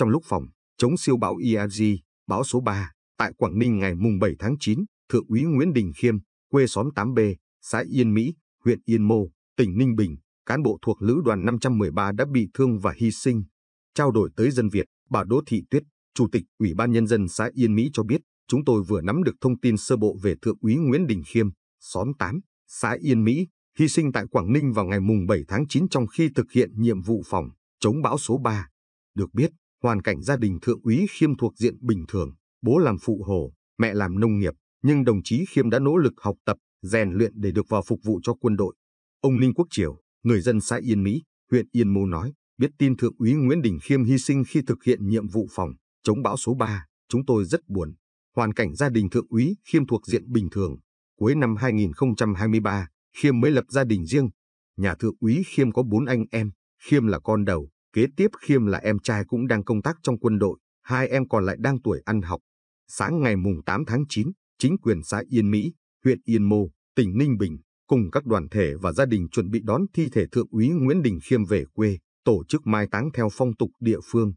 Trong lúc phòng, chống siêu bão IAG, e bão số 3, tại Quảng Ninh ngày mùng 7 tháng 9, Thượng úy Nguyễn Đình Khiêm, quê xóm 8B, xã Yên Mỹ, huyện Yên Mô, tỉnh Ninh Bình, cán bộ thuộc Lữ đoàn 513 đã bị thương và hy sinh. Trao đổi tới dân Việt, bà Đỗ Thị Tuyết, Chủ tịch Ủy ban Nhân dân xã Yên Mỹ cho biết, chúng tôi vừa nắm được thông tin sơ bộ về Thượng úy Nguyễn Đình Khiêm, xóm 8, xã Yên Mỹ, hy sinh tại Quảng Ninh vào ngày mùng 7 tháng 9 trong khi thực hiện nhiệm vụ phòng chống bão số 3. Được biết, Hoàn cảnh gia đình thượng úy Khiêm thuộc diện bình thường, bố làm phụ hồ, mẹ làm nông nghiệp, nhưng đồng chí Khiêm đã nỗ lực học tập, rèn luyện để được vào phục vụ cho quân đội. Ông Ninh Quốc Triều, người dân xã Yên Mỹ, huyện Yên Mô nói, biết tin thượng úy Nguyễn Đình Khiêm hy sinh khi thực hiện nhiệm vụ phòng chống bão số 3, chúng tôi rất buồn. Hoàn cảnh gia đình thượng úy Khiêm thuộc diện bình thường. Cuối năm 2023, Khiêm mới lập gia đình riêng. Nhà thượng úy Khiêm có bốn anh em, Khiêm là con đầu, Kế tiếp Khiêm là em trai cũng đang công tác trong quân đội, hai em còn lại đang tuổi ăn học. Sáng ngày mùng 8 tháng 9, chính quyền xã Yên Mỹ, huyện Yên Mô, tỉnh Ninh Bình cùng các đoàn thể và gia đình chuẩn bị đón thi thể thượng úy Nguyễn Đình Khiêm về quê, tổ chức mai táng theo phong tục địa phương.